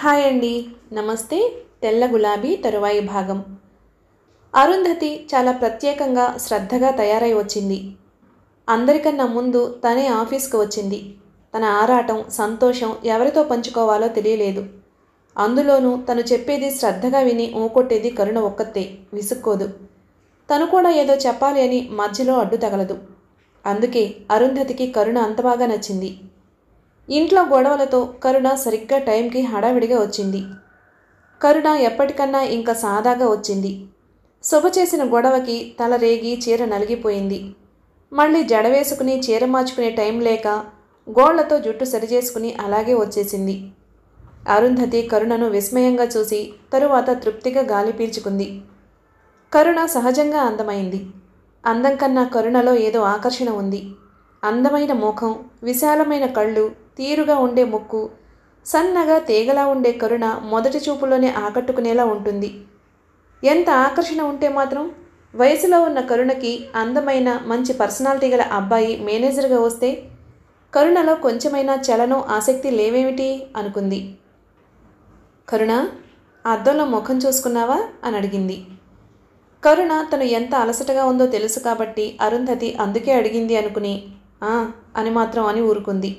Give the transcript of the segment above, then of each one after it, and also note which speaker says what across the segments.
Speaker 1: hi అండి నమస్తే తెల్ల గులాబీ తరువాయి భాగం అరుంధతి చాలా ప్రత్యేకంగా శ్రద్ధగా తయారై వచ్చింది అందరికన్నా ముందు తనే ఆఫీస్కి వచ్చింది తన ఆరాటం సంతోషం ఎవరితో పంచుకోవాలో తెలియలేదు అందులోనూ తను చెప్పేది శ్రద్ధగా విని ఊకొట్టేది కరుణ ఒక్కతే విసుక్కోదు తను కూడా ఏదో చెప్పాలి అని మధ్యలో అడ్డు తగలదు అందుకే అరుంధతికి కరుణ అంత బాగా నచ్చింది ఇంట్లో గొడవలతో కరుణ సరిగ్గా టైంకి హడావిడిగా వచ్చింది కరుణ ఎప్పటికన్నా ఇంకా సాదాగా వచ్చింది శుభ చేసిన గొడవకి తల రేగి చీర నలిగిపోయింది మళ్ళీ జడ వేసుకుని చీర మార్చుకునే టైం లేక గోళ్లతో జుట్టు సరిచేసుకుని అలాగే వచ్చేసింది అరుంధతి కరుణను విస్మయంగా చూసి తరువాత తృప్తిగా గాలి పీల్చుకుంది కరుణ సహజంగా అందమైంది అందం కన్నా కరుణలో ఏదో ఆకర్షణ ఉంది అందమైన ముఖం విశాలమైన కళ్ళు తీరుగా ఉండే ముక్కు సన్నగా తీగలా ఉండే కరుణ మొదటి చూపులోనే ఆకట్టుకునేలా ఉంటుంది ఎంత ఆకర్షణ ఉంటే మాత్రం వయసులో ఉన్న కరుణకి అందమైన మంచి పర్సనాలిటీ గల అబ్బాయి మేనేజర్గా వస్తే కరుణలో కొంచెమైనా చలనం ఆసక్తి లేవేమిటి అనుకుంది కరుణ అద్దంలో ముఖం చూసుకున్నావా అని అడిగింది కరుణ తను ఎంత అలసటగా ఉందో తెలుసు కాబట్టి అరుంధతి అందుకే అడిగింది అనుకుని ఆ అని మాత్రం అని ఊరుకుంది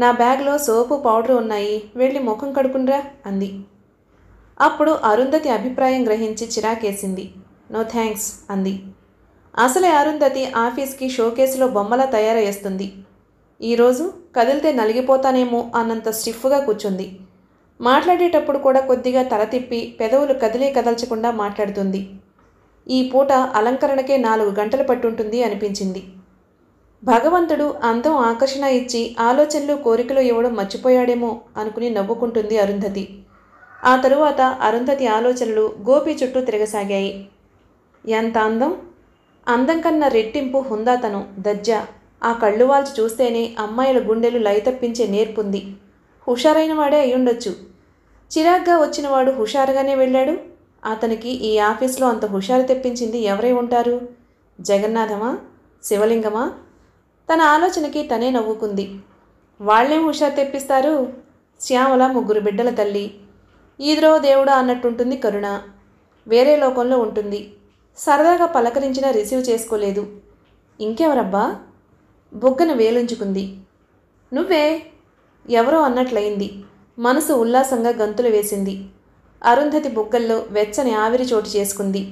Speaker 1: నా బ్యాగ్లో సోపు పౌడర్ ఉన్నాయి వెళ్ళి ముఖం కడుకుండ్రా అంది అప్పుడు అరుంధతి అభిప్రాయం గ్రహించి చిరాకేసింది నో థ్యాంక్స్ అంది అసలే అరుంధతి ఆఫీస్కి షోకేసులో బొమ్మలా తయారయ్యేస్తుంది ఈరోజు కదిలితే నలిగిపోతానేమో అన్నంత స్టిఫ్గా కూర్చుంది మాట్లాడేటప్పుడు కూడా కొద్దిగా తల తిప్పి పెదవులు కదిలే కదల్చకుండా మాట్లాడుతుంది ఈ పూట అలంకరణకే నాలుగు గంటలు పట్టుంటుంది అనిపించింది భగవంతుడు అందం ఆకర్షణ ఇచ్చి ఆలోచనలు కోరికలు ఇవ్వడం మర్చిపోయాడేమో అనుకుని నవ్వుకుంటుంది అరుంధతి ఆ తరువాత అరుంధతి ఆలోచనలు గోపి చుట్టూ తిరగసాగాయి ఎంత అందం అందం కన్నా రెట్టింపు హుందాతను దజ్జ ఆ కళ్ళు వాల్చి చూస్తేనే అమ్మాయిల గుండెలు లయతప్పించే నేర్పుంది హుషారైన వాడే అయ్యుండొచ్చు చిరాగ్గా వచ్చినవాడు హుషారుగానే వెళ్ళాడు అతనికి ఈ ఆఫీస్లో అంత హుషారు తెప్పించింది ఎవరై ఉంటారు జగన్నాథమా శివలింగమా తన ఆలోచనకి తనే నవ్వుకుంది వాళ్ళేం హుషారు తెప్పిస్తారు శ్యామల ముగ్గురు బిడ్డల తల్లి ఈదరో దేవుడా అన్నట్టుంటుంది కరుణ వేరే లోకంలో ఉంటుంది సరదాగా పలకరించినా రిసీవ్ చేసుకోలేదు ఇంకెవరబ్బా బుగ్గను వేలుంచుకుంది నువ్వే ఎవరో అన్నట్లయింది మనసు ఉల్లాసంగా గంతులు వేసింది అరుంధతి బుగ్గల్లో వెచ్చని ఆవిరి చోటు చేసుకుంది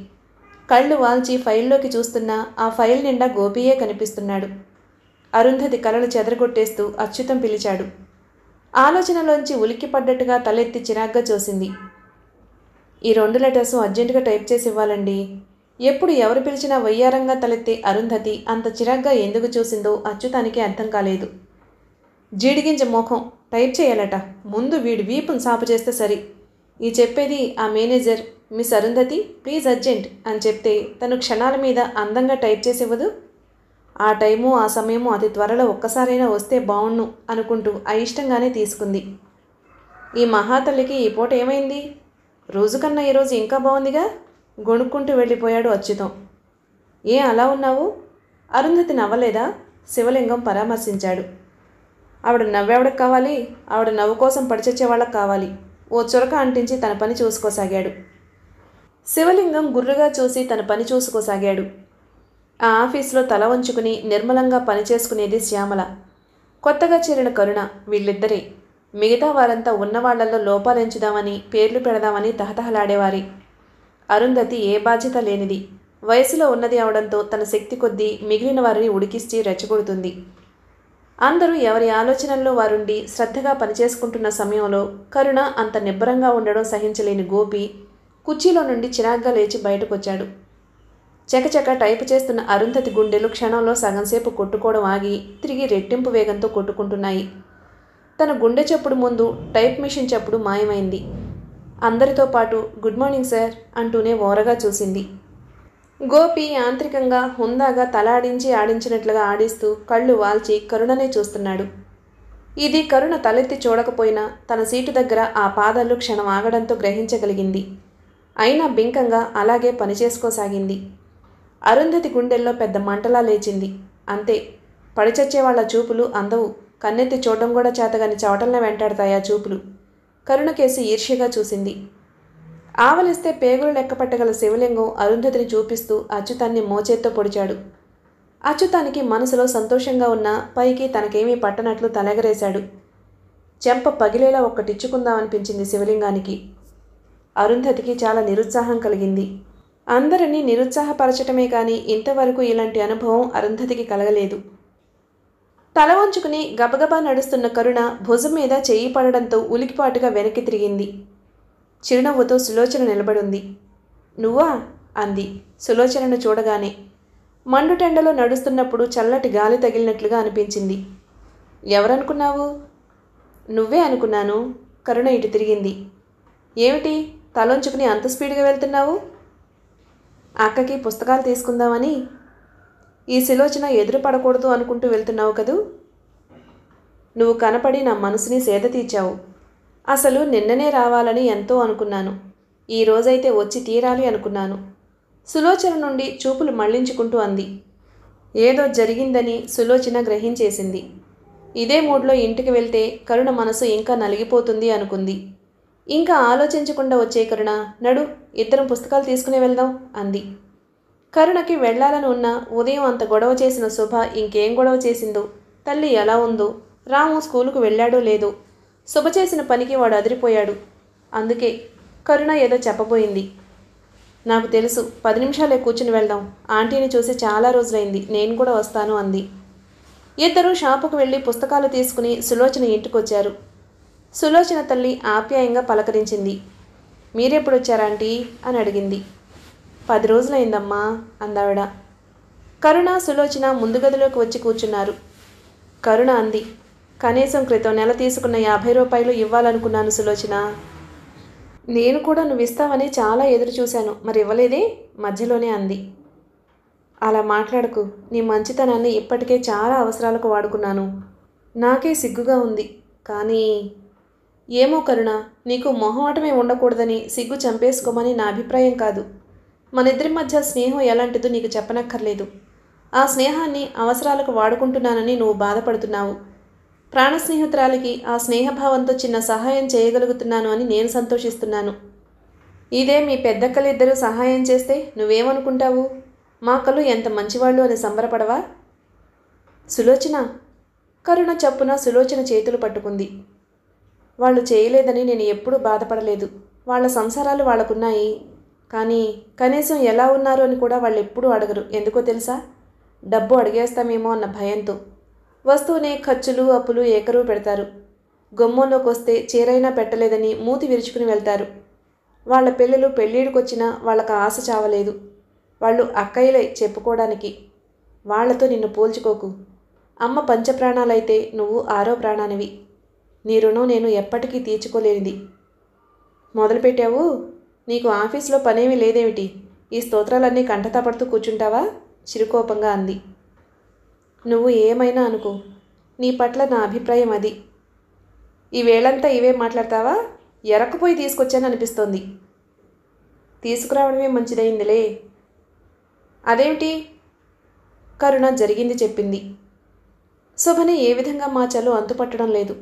Speaker 1: కళ్ళు వాల్చి ఫైల్లోకి చూస్తున్నా ఆ ఫైల్ నిండా గోపియే కనిపిస్తున్నాడు అరుంధతి కలలు చెదరగొట్టేస్తూ అచ్యుతం పిలిచాడు ఆలోచనలోంచి ఉలిక్కిపడ్డట్టుగా తలెత్తి చిరాగ్గా చూసింది ఈ రెండు లెటర్స్ అర్జెంటుగా టైప్ చేసి ఇవ్వాలండి ఎప్పుడు ఎవరు పిలిచినా వయ్యారంగా తలెత్తే అరుంధతి అంత చిరాగ్గా ఎందుకు చూసిందో అచ్యుతానికి అర్థం కాలేదు జీడిగింజ మోఖం టైప్ చేయాలట ముందు వీడి వీపును సాపు చేస్తే సరి ఈ చెప్పేది ఆ manager miss Arundhati please urgent అని చెప్తే తను క్షణాల మీద అందంగా టైప్ చేసి ఇవ్వదు ఆ టైము ఆ సమయము అతి త్వరలో ఒక్కసారైనా వస్తే బావుణ్ణు అనుకుంటూ అయిష్టంగానే తీసుకుంది ఈ మహాతల్లికి ఈ పూట ఏమైంది రోజుకన్నా ఈరోజు ఇంకా బాగుందిగా గొణుక్కుంటూ వెళ్ళిపోయాడు అచ్యుతం ఏ అలా ఉన్నావు అరుంధతి నవ్వలేదా శివలింగం పరామర్శించాడు ఆవిడ నవ్వెవడకు కావాలి ఆవిడ నవ్వు కోసం పడిచచ్చేవాళ్ళకి వాళ్ళకి కావాలి ఓ చురక అంటించి తన పని చూసుకోసాగాడు శివలింగం గుర్రుగా చూసి తన పని చూసుకోసాగాడు ఆ ఆఫీసులో తల వంచుకుని నిర్మలంగా పనిచేసుకునేది శ్యామల కొత్తగా చేరిన కరుణ వీళ్ళిద్దరే మిగతా వారంతా ఉన్నవాళ్లలో లోపాలెంచుదామని పేర్లు పెడదామని తహతహలాడేవారి అరుంధతి ఏ బాధ్యత లేనిది వయసులో ఉన్నది అవడంతో తన శక్తి కొద్దీ మిగిలిన వారిని ఉడికిస్తే రెచ్చగొడుతుంది అందరూ ఎవరి ఆలోచనల్లో వారుండి శ్రద్ధగా పనిచేసుకుంటున్న సమయంలో కరుణ అంత నిబ్బరంగా ఉండడం సహించలేని గోపి కుర్చీలో నుండి చిరాగ్గా లేచి బయటకొచ్చాడు చకచక టైపు చేస్తున్న అరుంధతి గుండెలు క్షణంలో సగంసేపు కొట్టుకోవడం ఆగి తిరిగి రెట్టింపు వేగంతో కొట్టుకుంటున్నాయి తన గుండె చప్పుడు ముందు టైప్ మిషన్ చప్పుడు మాయమైంది అందరితో పాటు గుడ్ మార్నింగ్ సార్ అంటూనే ఓరగా చూసింది గోపి యాంత్రికంగా హుందాగా తలాడించి ఆడించినట్లుగా ఆడిస్తూ కళ్ళు వాల్చి కరుణనే చూస్తున్నాడు ఇది కరుణ తలెత్తి చూడకపోయినా తన సీటు దగ్గర ఆ పాదాలు క్షణం ఆగడంతో గ్రహించగలిగింది అయినా బింకంగా అలాగే పనిచేసుకోసాగింది అరుంధతి గుండెల్లో పెద్ద మంటలా లేచింది అంతే పడిచచ్చే వాళ్ళ చూపులు అందవు కన్నెత్తి చూడడం కూడా చేతగాని చవటల్నే వెంటాడతాయా చూపులు కరుణకేసి ఈర్ష్యగా చూసింది ఆవలిస్తే పేగులు లెక్కపట్టగల శివలింగం అరుంధతిని చూపిస్తూ అచ్యుతాన్ని మోచేత్తో పొడిచాడు అచ్యుతానికి మనసులో సంతోషంగా ఉన్న పైకి తనకేమీ పట్టనట్లు తలగరేశాడు చెంప పగిలేలా ఒక్కటిచ్చుకుందామనిపించింది శివలింగానికి అరుంధతికి చాలా నిరుత్సాహం కలిగింది అందరినీ నిరుత్సాహపరచటమే కానీ ఇంతవరకు ఇలాంటి అనుభవం అరుంధతికి కలగలేదు తల వంచుకుని గబగబా నడుస్తున్న కరుణ భుజం మీద చేయి పడడంతో ఉలికిపాటుగా వెనక్కి తిరిగింది చిరునవ్వుతో సులోచన నిలబడుంది నువ్వా అంది సులోచనను చూడగానే మండుటెండలో నడుస్తున్నప్పుడు చల్లటి గాలి తగిలినట్లుగా అనిపించింది ఎవరనుకున్నావు నువ్వే అనుకున్నాను కరుణ ఇటు తిరిగింది ఏమిటి తలొంచుకుని అంత స్పీడ్గా వెళ్తున్నావు అక్కకి పుస్తకాలు తీసుకుందామని ఈ సులోచన ఎదురు పడకూడదు అనుకుంటూ వెళ్తున్నావు కదూ నువ్వు కనపడి నా మనసుని సేద తీర్చావు అసలు నిన్ననే రావాలని ఎంతో అనుకున్నాను ఈరోజైతే వచ్చి తీరాలి అనుకున్నాను సులోచన నుండి చూపులు మళ్లించుకుంటూ అంది ఏదో జరిగిందని సులోచన గ్రహించేసింది ఇదే మూడ్లో ఇంటికి వెళ్తే కరుణ మనసు ఇంకా నలిగిపోతుంది అనుకుంది ఇంకా ఆలోచించకుండా వచ్చే కరుణ నడు ఇద్దరం పుస్తకాలు తీసుకుని వెళ్దాం అంది కరుణకి వెళ్లాలని ఉన్న ఉదయం అంత గొడవ చేసిన శుభ ఇంకేం గొడవ చేసిందో తల్లి ఎలా ఉందో రాము స్కూలుకు వెళ్ళాడో లేదో శుభ చేసిన పనికి వాడు అదిరిపోయాడు అందుకే కరుణ ఏదో చెప్పబోయింది నాకు తెలుసు పది నిమిషాలే కూర్చుని వెళ్దాం ఆంటీని చూసి చాలా రోజులైంది నేను కూడా వస్తాను అంది ఇద్దరూ షాపుకు వెళ్ళి పుస్తకాలు తీసుకుని సులోచన ఇంటికొచ్చారు సులోచన తల్లి ఆప్యాయంగా పలకరించింది మీరెప్పుడు వచ్చారాంటీ అని అడిగింది పది రోజులైందమ్మా అందావిడ కరుణ సులోచన ముందు గదిలోకి వచ్చి కూర్చున్నారు కరుణ అంది కనీసం క్రితం నెల తీసుకున్న యాభై రూపాయలు ఇవ్వాలనుకున్నాను సులోచన నేను కూడా నువ్వు ఇస్తావని చాలా ఎదురు చూశాను మరి ఇవ్వలేదే మధ్యలోనే అంది అలా మాట్లాడకు నీ మంచితనాన్ని ఇప్పటికే చాలా అవసరాలకు వాడుకున్నాను నాకే సిగ్గుగా ఉంది కానీ ఏమో కరుణ నీకు మొహమాటమే ఉండకూడదని సిగ్గు చంపేసుకోమని నా అభిప్రాయం కాదు మనిద్దరి మధ్య స్నేహం ఎలాంటిదో నీకు చెప్పనక్కర్లేదు ఆ స్నేహాన్ని అవసరాలకు వాడుకుంటున్నానని నువ్వు బాధపడుతున్నావు ప్రాణ స్నేహితురాలకి ఆ స్నేహభావంతో చిన్న సహాయం చేయగలుగుతున్నాను అని నేను సంతోషిస్తున్నాను ఇదే మీ పెద్దక్కలిద్దరూ సహాయం చేస్తే నువ్వేమనుకుంటావు మా కళ్ళు ఎంత మంచివాళ్ళు అని సంబరపడవా సులోచన కరుణ చప్పున సులోచన చేతులు పట్టుకుంది వాళ్ళు చేయలేదని నేను ఎప్పుడూ బాధపడలేదు వాళ్ళ సంసారాలు వాళ్ళకున్నాయి కానీ కనీసం ఎలా ఉన్నారు అని కూడా వాళ్ళు ఎప్పుడూ అడగరు ఎందుకో తెలుసా డబ్బు అడిగేస్తామేమో అన్న భయంతో వస్తువునే ఖర్చులు అప్పులు ఏకరువు పెడతారు గొమ్మంలోకి వస్తే చీరైనా పెట్టలేదని మూతి విరుచుకుని వెళ్తారు వాళ్ళ పిల్లలు పెళ్ళిడికొచ్చినా వాళ్ళకు ఆశ చావలేదు వాళ్ళు అక్కయ్యలే చెప్పుకోవడానికి వాళ్లతో నిన్ను పోల్చుకోకు అమ్మ పంచప్రాణాలైతే నువ్వు ఆరో ప్రాణానివి నీ రుణం నేను ఎప్పటికీ తీర్చుకోలేనిది మొదలుపెట్టావు నీకు ఆఫీస్లో పనేమీ లేదేమిటి ఈ స్తోత్రాలన్నీ కంటతపడుతూ కూర్చుంటావా చిరుకోపంగా అంది నువ్వు ఏమైనా అనుకో నీ పట్ల నా అభిప్రాయం అది ఈ వేళంతా ఇవే మాట్లాడతావా ఎరకపోయి తీసుకొచ్చాను అనిపిస్తోంది తీసుకురావడమే మంచిదైందిలే అదేమిటి కరుణ జరిగింది చెప్పింది శుభని ఏ విధంగా మార్చాలో అంతుపట్టడం లేదు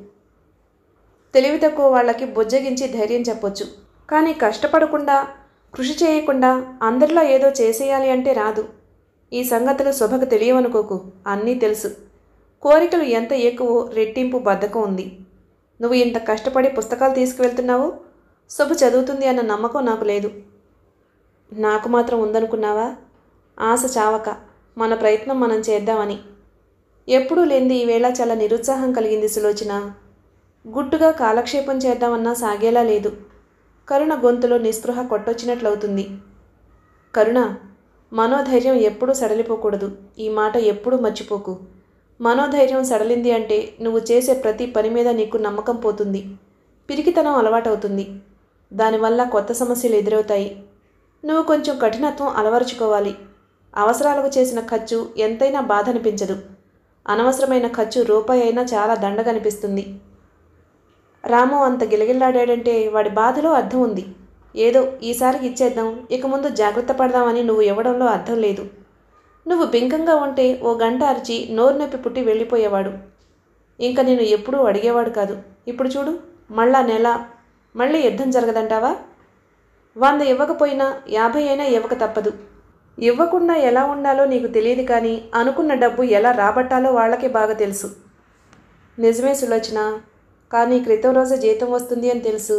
Speaker 1: తెలివి తక్కువ వాళ్ళకి బుజ్జగించి ధైర్యం చెప్పొచ్చు కానీ కష్టపడకుండా కృషి చేయకుండా అందరిలో ఏదో చేసేయాలి అంటే రాదు ఈ సంగతులు శుభకు తెలియవనుకోకు అన్నీ తెలుసు కోరికలు ఎంత ఎక్కువ రెట్టింపు బద్ధకం ఉంది నువ్వు ఇంత కష్టపడి పుస్తకాలు తీసుకువెళ్తున్నావు శుభ చదువుతుంది అన్న నమ్మకం నాకు లేదు నాకు మాత్రం ఉందనుకున్నావా ఆశ చావక మన ప్రయత్నం మనం చేద్దామని ఎప్పుడూ లేనిది ఈవేళ చాలా నిరుత్సాహం కలిగింది సులోచన గుట్టుగా కాలక్షేపం చేద్దామన్నా సాగేలా లేదు కరుణ గొంతులో నిస్పృహ కొట్టొచ్చినట్లవుతుంది కరుణ మనోధైర్యం ఎప్పుడూ సడలిపోకూడదు ఈ మాట ఎప్పుడూ మర్చిపోకు మనోధైర్యం సడలింది అంటే నువ్వు చేసే ప్రతి పని మీద నీకు నమ్మకం పోతుంది పిరికితనం అలవాటవుతుంది దానివల్ల కొత్త సమస్యలు ఎదురవుతాయి నువ్వు కొంచెం కఠినత్వం అలవరుచుకోవాలి అవసరాలకు చేసిన ఖర్చు ఎంతైనా బాధ అనిపించదు అనవసరమైన ఖర్చు రూపాయి అయినా చాలా దండగనిపిస్తుంది రాము అంత గిలగిల్లాడాడంటే వాడి బాధలో అర్థం ఉంది ఏదో ఈసారి ఇచ్చేద్దాం ఇక ముందు జాగ్రత్త పడదామని నువ్వు ఇవ్వడంలో అర్థం లేదు నువ్వు బింకంగా ఉంటే ఓ గంట అరిచి నోరు నొప్పి పుట్టి వెళ్ళిపోయేవాడు ఇంకా నేను ఎప్పుడూ అడిగేవాడు కాదు ఇప్పుడు చూడు మళ్ళా నెల మళ్ళీ యుద్ధం జరగదంటావా వంద ఇవ్వకపోయినా యాభై అయినా ఇవ్వక తప్పదు ఇవ్వకుండా ఎలా ఉండాలో నీకు తెలియదు కానీ అనుకున్న డబ్బు ఎలా రాబట్టాలో వాళ్ళకే బాగా తెలుసు నిజమే సులోచన కానీ క్రితం రోజే జీతం వస్తుంది అని తెలుసు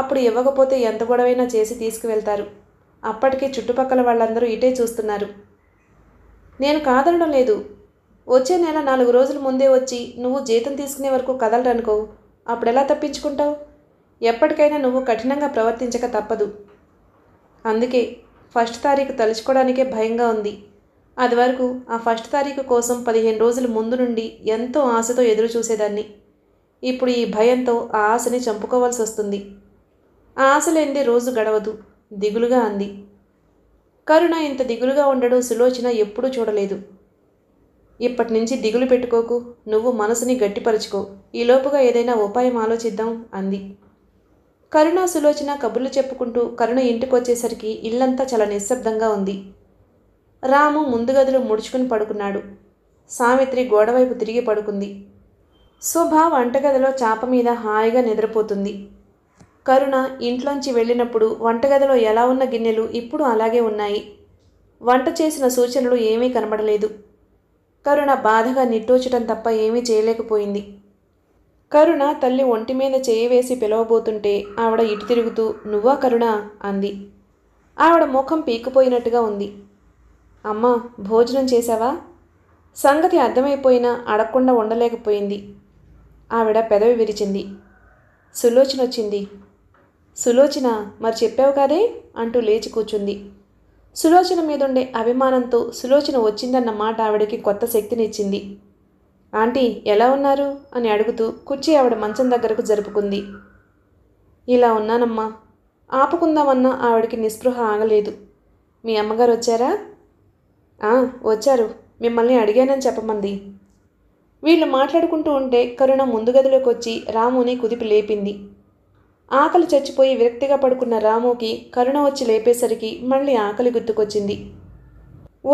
Speaker 1: అప్పుడు ఇవ్వకపోతే ఎంత గొడవైనా చేసి తీసుకువెళ్తారు అప్పటికే చుట్టుపక్కల వాళ్ళందరూ ఇటే చూస్తున్నారు నేను కాదనడం లేదు వచ్చే నెల నాలుగు రోజుల ముందే వచ్చి నువ్వు జీతం తీసుకునే వరకు కదలరనుకో అప్పుడెలా తప్పించుకుంటావు ఎప్పటికైనా నువ్వు కఠినంగా ప్రవర్తించక తప్పదు అందుకే ఫస్ట్ తారీఖు తలుచుకోవడానికే భయంగా ఉంది అది వరకు ఆ ఫస్ట్ తారీఖు కోసం పదిహేను రోజుల ముందు నుండి ఎంతో ఆశతో ఎదురు చూసేదాన్ని ఇప్పుడు ఈ భయంతో ఆ ఆశని చంపుకోవాల్సి వస్తుంది ఆ ఆశలేంది రోజు గడవదు దిగులుగా అంది కరుణ ఇంత దిగులుగా ఉండడం సులోచన ఎప్పుడూ చూడలేదు ఇప్పటి నుంచి దిగులు పెట్టుకోకు నువ్వు మనసుని గట్టిపరుచుకో ఈలోపుగా ఏదైనా ఉపాయం ఆలోచిద్దాం అంది కరుణ సులోచన కబుర్లు చెప్పుకుంటూ కరుణ ఇంటికి వచ్చేసరికి ఇల్లంతా చాలా నిశ్శబ్దంగా ఉంది రాము ముందు గదిలో ముడుచుకుని పడుకున్నాడు సావిత్రి గోడవైపు తిరిగి పడుకుంది శుభ వంటగదిలో చాప మీద హాయిగా నిద్రపోతుంది కరుణ ఇంట్లోంచి వెళ్ళినప్పుడు వంటగదిలో ఎలా ఉన్న గిన్నెలు ఇప్పుడు అలాగే ఉన్నాయి వంట చేసిన సూచనలు ఏమీ కనబడలేదు కరుణ బాధగా నిట్టూచటం తప్ప ఏమీ చేయలేకపోయింది కరుణ తల్లి ఒంటి మీద చేయి వేసి పిలవబోతుంటే ఆవిడ ఇటు తిరుగుతూ నువ్వా కరుణ అంది ఆవిడ ముఖం పీకిపోయినట్టుగా ఉంది అమ్మ భోజనం చేశావా సంగతి అర్థమైపోయినా అడగకుండా ఉండలేకపోయింది ఆవిడ పెదవి విరిచింది సులోచన వచ్చింది సులోచన మరి చెప్పావు కాదే అంటూ లేచి కూర్చుంది సులోచన మీదుండే అభిమానంతో సులోచన వచ్చిందన్న మాట ఆవిడకి కొత్త శక్తినిచ్చింది ఆంటీ ఎలా ఉన్నారు అని అడుగుతూ కుర్చీ ఆవిడ మంచం దగ్గరకు జరుపుకుంది ఇలా ఉన్నానమ్మా ఆపుకుందామన్నా ఆవిడకి నిస్పృహ ఆగలేదు మీ అమ్మగారు వచ్చారా వచ్చారు మిమ్మల్ని అడిగానని చెప్పమంది వీళ్ళు మాట్లాడుకుంటూ ఉంటే కరుణ ముందు గదిలోకి వచ్చి రాముని కుదిపి లేపింది ఆకలి చచ్చిపోయి విరక్తిగా పడుకున్న రాముకి కరుణ వచ్చి లేపేసరికి మళ్ళీ ఆకలి గుర్తుకొచ్చింది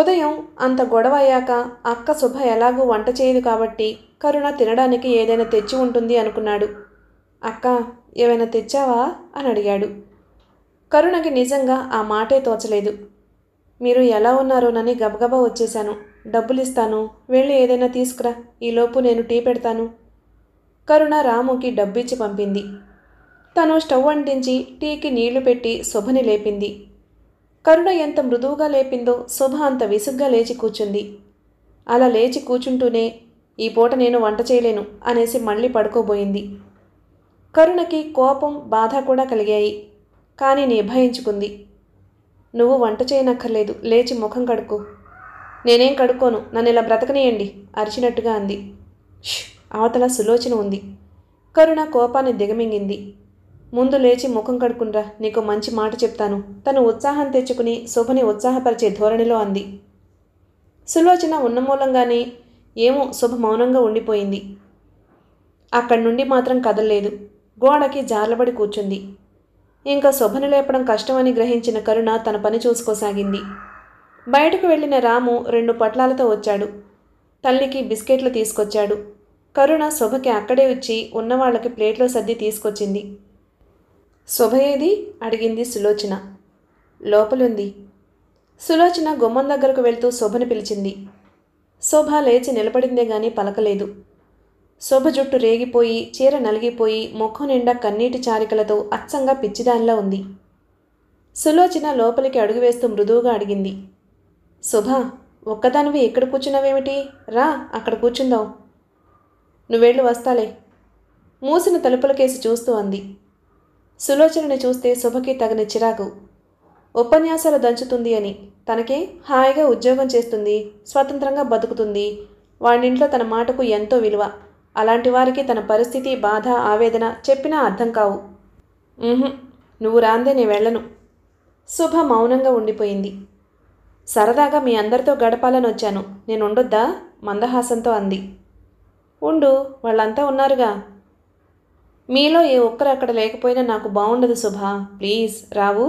Speaker 1: ఉదయం అంత గొడవ అయ్యాక అక్క శుభ ఎలాగూ వంట చేయదు కాబట్టి కరుణ తినడానికి ఏదైనా తెచ్చి ఉంటుంది అనుకున్నాడు అక్క ఏమైనా తెచ్చావా అని అడిగాడు కరుణకి నిజంగా ఆ మాటే తోచలేదు మీరు ఎలా ఉన్నారోనని గబగబా వచ్చేశాను డబ్బులు ఇస్తాను వెళ్ళి ఏదైనా తీసుకురా ఈలోపు నేను టీ పెడతాను కరుణ రాముకి డబ్బిచ్చి పంపింది తను స్టవ్ అంటించి టీకి నీళ్లు పెట్టి శుభని లేపింది కరుణ ఎంత మృదువుగా లేపిందో శుభ అంత విసుగ్గా లేచి కూర్చుంది అలా లేచి కూర్చుంటూనే ఈ పూట నేను వంట చేయలేను అనేసి మళ్ళీ పడుకోబోయింది కరుణకి కోపం బాధ కూడా కలిగాయి కానీ నిభయించుకుంది నువ్వు వంట చేయనక్కర్లేదు లేచి ముఖం కడుక్కో నేనేం కడుక్కోను నన్ను ఇలా బ్రతకనేయండి అరిచినట్టుగా అంది అవతల సులోచన ఉంది కరుణ కోపాన్ని దిగమింగింది ముందు లేచి ముఖం కడుకుండ్రా నీకు మంచి మాట చెప్తాను తను ఉత్సాహం తెచ్చుకుని శుభని ఉత్సాహపరిచే ధోరణిలో అంది సులోచన ఉన్నమూలంగానే ఏమో శుభ మౌనంగా ఉండిపోయింది అక్కడి నుండి మాత్రం కదలలేదు గోడకి జార్లబడి కూర్చుంది ఇంకా శుభని లేపడం కష్టమని గ్రహించిన కరుణ తన పని చూసుకోసాగింది బయటకు వెళ్లిన రాము రెండు పట్లాలతో వచ్చాడు తల్లికి బిస్కెట్లు తీసుకొచ్చాడు కరుణ శుభకి అక్కడే వచ్చి ఉన్నవాళ్ళకి ప్లేట్లో సర్ది తీసుకొచ్చింది శుభ ఏది అడిగింది సులోచన లోపలుంది సులోచన గుమ్మం దగ్గరకు వెళ్తూ శుభని పిలిచింది శోభ లేచి నిలబడిందే గాని పలకలేదు శోభ జుట్టు రేగిపోయి చీర నలిగిపోయి ముఖం నిండా కన్నీటి చారికలతో అచ్చంగా పిచ్చిదానిలా ఉంది సులోచన లోపలికి అడుగువేస్తూ మృదువుగా అడిగింది శుభ ఒక్కదానివి ఎక్కడ కూర్చున్నావేమిటి రా అక్కడ కూర్చుందావు నువ్వేళ్ళు వస్తాలే మూసిన తలుపులకేసి చూస్తూ అంది సులోచనని చూస్తే శుభకి తగిన చిరాకు ఉపన్యాసాలు దంచుతుంది అని తనకే హాయిగా ఉద్యోగం చేస్తుంది స్వతంత్రంగా బతుకుతుంది వాడింట్లో తన మాటకు ఎంతో విలువ అలాంటి వారికి తన పరిస్థితి బాధ ఆవేదన చెప్పినా అర్థం కావు నువ్వు రాందే నేను వెళ్ళను శుభ మౌనంగా ఉండిపోయింది సరదాగా మీ అందరితో గడపాలని వచ్చాను నేను ఉండొద్దా మందహాసంతో అంది ఉండు వాళ్ళంతా ఉన్నారుగా మీలో ఏ ఒక్కరు అక్కడ లేకపోయినా నాకు బాగుండదు శుభ ప్లీజ్ రావు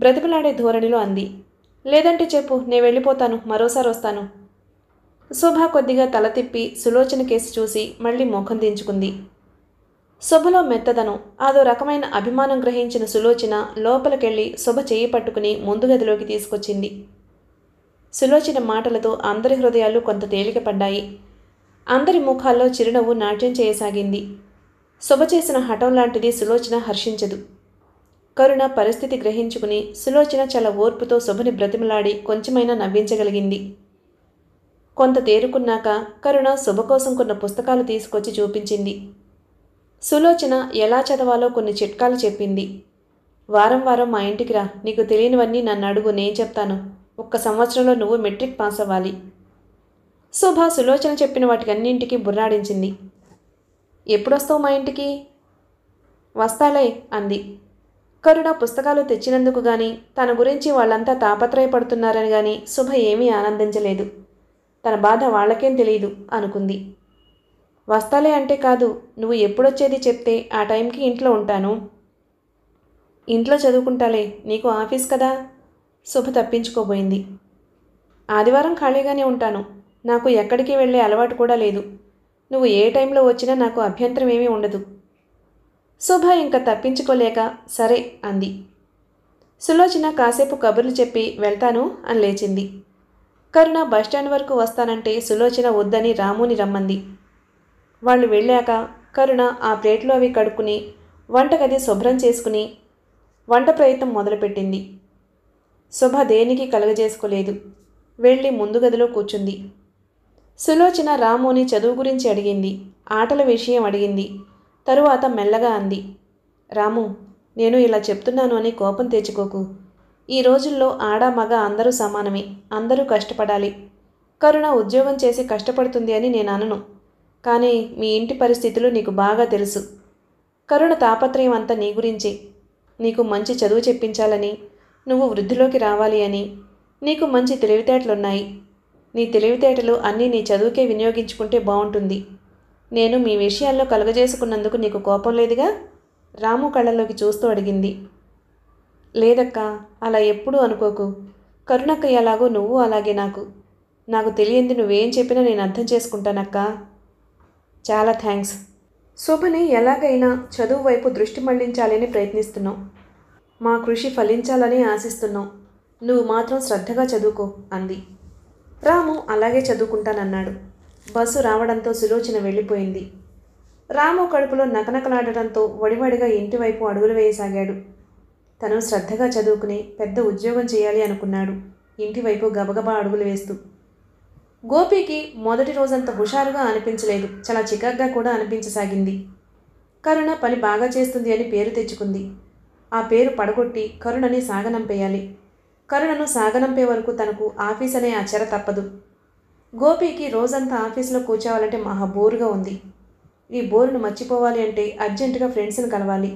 Speaker 1: బ్రతిమలాడే ధోరణిలో అంది లేదంటే చెప్పు నేను వెళ్ళిపోతాను మరోసారి వస్తాను శుభ కొద్దిగా తల తిప్పి సులోచన కేసు చూసి మళ్ళీ ముఖం దించుకుంది శుభలో మెత్తదను అదో రకమైన అభిమానం గ్రహించిన సులోచన లోపలికెళ్ళి శుభ చేయి పట్టుకుని ముందు గదిలోకి తీసుకొచ్చింది సులోచన మాటలతో అందరి హృదయాలు కొంత తేలికపడ్డాయి అందరి ముఖాల్లో చిరునవ్వు నాట్యం చేయసాగింది శుభ చేసిన హఠం లాంటిది సులోచన హర్షించదు కరుణ పరిస్థితి గ్రహించుకుని సులోచన చాలా ఓర్పుతో శుభని బ్రతిమలాడి కొంచెమైనా నవ్వించగలిగింది కొంత తేరుకున్నాక కరుణ శుభ కోసం కొన్న పుస్తకాలు తీసుకొచ్చి చూపించింది సులోచన ఎలా చదవాలో కొన్ని చిట్కాలు చెప్పింది వారం వారం మా ఇంటికి రా నీకు తెలియనివన్నీ నన్ను అడుగు నేను చెప్తాను ఒక్క సంవత్సరంలో నువ్వు మెట్రిక్ పాస్ అవ్వాలి శుభ సులోచన చెప్పిన వాటికి అన్నింటికీ బుర్రాడించింది ఎప్పుడొస్తావు మా ఇంటికి వస్తాలే అంది కరుణ పుస్తకాలు తెచ్చినందుకు గాని తన గురించి వాళ్ళంతా తాపత్రయపడుతున్నారని గాని శుభ ఏమీ ఆనందించలేదు తన బాధ వాళ్ళకేం తెలియదు అనుకుంది వస్తాలే అంటే కాదు నువ్వు ఎప్పుడొచ్చేది చెప్తే ఆ టైంకి ఇంట్లో ఉంటాను ఇంట్లో చదువుకుంటాలే నీకు ఆఫీస్ కదా శుభ తప్పించుకోబోయింది ఆదివారం ఖాళీగానే ఉంటాను నాకు ఎక్కడికి వెళ్ళే అలవాటు కూడా లేదు నువ్వు ఏ టైంలో వచ్చినా నాకు అభ్యంతరం ఏమీ ఉండదు శుభ ఇంకా తప్పించుకోలేక సరే అంది సులోచన కాసేపు కబుర్లు చెప్పి వెళ్తాను అని లేచింది కరుణ బస్టాండ్ వరకు వస్తానంటే సులోచన వద్దని రాముని రమ్మంది వాళ్ళు వెళ్ళాక కరుణ ఆ ప్లేట్లో అవి కడుక్కుని వంటగది శుభ్రం చేసుకుని వంట ప్రయత్నం మొదలుపెట్టింది శుభ దేనికి కలగజేసుకోలేదు వెళ్ళి ముందు గదిలో కూర్చుంది సులోచన రాముని చదువు గురించి అడిగింది ఆటల విషయం అడిగింది తరువాత మెల్లగా అంది రాము నేను ఇలా చెప్తున్నాను అని కోపం తెచ్చుకోకు ఈ రోజుల్లో ఆడ మగ అందరూ సమానమే అందరూ కష్టపడాలి కరుణ ఉద్యోగం చేసి కష్టపడుతుంది అని నేను అనను కానీ మీ ఇంటి పరిస్థితులు నీకు బాగా తెలుసు కరుణ తాపత్రయం అంతా నీ గురించే నీకు మంచి చదువు చెప్పించాలని నువ్వు వృద్ధిలోకి రావాలి అని నీకు మంచి తెలివితేటలున్నాయి నీ తెలివితేటలు అన్నీ నీ చదువుకే వినియోగించుకుంటే బాగుంటుంది నేను మీ విషయాల్లో కలుగజేసుకున్నందుకు నీకు కోపం లేదుగా రాము కళ్ళల్లోకి చూస్తూ అడిగింది లేదక్కా అలా ఎప్పుడూ అనుకోకు కరుణక్క ఎలాగో నువ్వు అలాగే నాకు నాకు తెలియంది నువ్వేం చెప్పినా నేను అర్థం చేసుకుంటానక్కా చాలా థ్యాంక్స్ శోభని ఎలాగైనా చదువు వైపు దృష్టి మళ్లించాలని ప్రయత్నిస్తున్నావు మా కృషి ఫలించాలని ఆశిస్తున్నాం నువ్వు మాత్రం శ్రద్ధగా చదువుకో అంది రాము అలాగే చదువుకుంటానన్నాడు బస్సు రావడంతో సులోచన వెళ్ళిపోయింది రాము కడుపులో నకనకలాడటంతో వడివడిగా ఇంటివైపు అడుగులు వేయసాగాడు తను శ్రద్ధగా చదువుకుని పెద్ద ఉద్యోగం చేయాలి అనుకున్నాడు ఇంటివైపు గబగబా అడుగులు వేస్తూ గోపికి మొదటి రోజంత హుషారుగా అనిపించలేదు చాలా చికాగ్గా కూడా అనిపించసాగింది కరుణ పని బాగా చేస్తుంది అని పేరు తెచ్చుకుంది ఆ పేరు పడగొట్టి కరుణని సాగనంపేయాలి కరుణను సాగనంపే వరకు తనకు ఆఫీస్ అనే ఆచర తప్పదు గోపికి రోజంతా ఆఫీస్లో కూర్చోవాలంటే మహా బోరుగా ఉంది ఈ బోరును మర్చిపోవాలి అంటే అర్జెంటుగా ఫ్రెండ్స్ని కలవాలి